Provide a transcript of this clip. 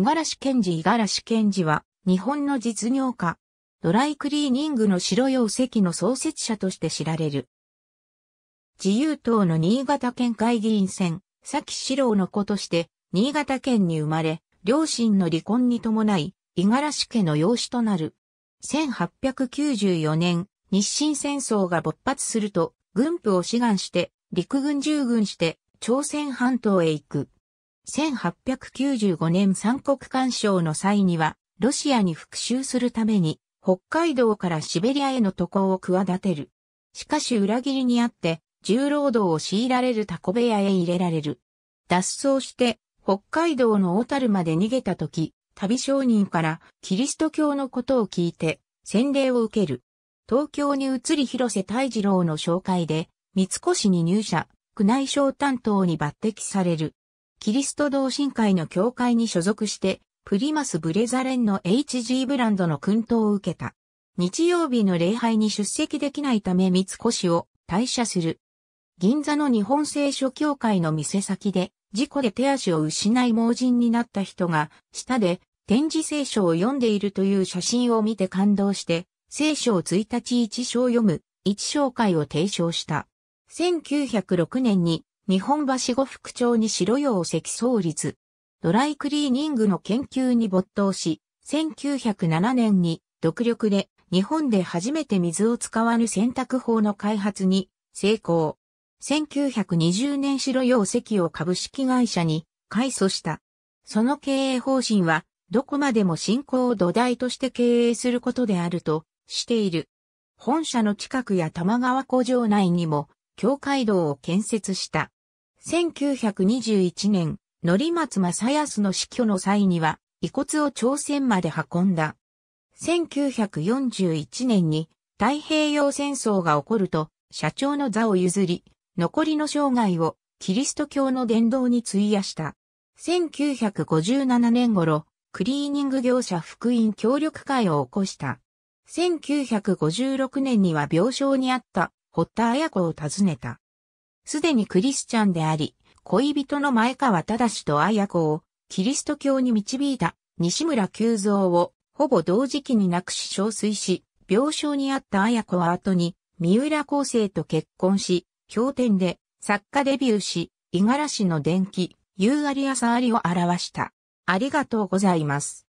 五十嵐健事五十嵐健事は、日本の実業家。ドライクリーニングの白用石の創設者として知られる。自由党の新潟県会議員選、崎四郎の子として、新潟県に生まれ、両親の離婚に伴い、五十嵐家の養子となる。1894年、日清戦争が勃発すると、軍部を志願して、陸軍従軍して、朝鮮半島へ行く。1895年三国干渉の際には、ロシアに復讐するために、北海道からシベリアへの渡航を企てる。しかし裏切りにあって、重労働を強いられるタコ部屋へ入れられる。脱走して、北海道の小樽まで逃げた時、旅商人からキリスト教のことを聞いて、洗礼を受ける。東京に移り広瀬大二郎の紹介で、三越に入社、宮内省担当に抜擢される。キリスト同心会の教会に所属して、プリマス・ブレザレンの HG ブランドの訓導を受けた。日曜日の礼拝に出席できないため三越を退社する。銀座の日本聖書協会の店先で、事故で手足を失い盲人になった人が、下で展示聖書を読んでいるという写真を見て感動して、聖書を1日1章読む、1章会を提唱した。1906年に日本橋五副町に白用石創立。ドライクリーニングの研究に没頭し、1907年に独力で日本で初めて水を使わぬ洗濯法の開発に成功。1920年白用石を株式会社に改組した。その経営方針は、どこまでも信仰を土台として経営することであるとしている。本社の近くや玉川工場内にも教会堂を建設した。1921年、乗松正康の死去の際には、遺骨を朝鮮まで運んだ。1941年に太平洋戦争が起こると、社長の座を譲り、残りの生涯をキリスト教の伝道に費やした。1957年頃、クリーニング業者福音協力会を起こした。1956年には病床にあった堀田綾子を訪ねた。すでにクリスチャンであり、恋人の前川忠と綾子をキリスト教に導いた西村久蔵をほぼ同時期に亡くし憔悴し、病床にあった綾子は後に三浦厚生と結婚し、経典で作家デビューし、五十嵐の伝記、夕有り朝ありを表した。ありがとうございます。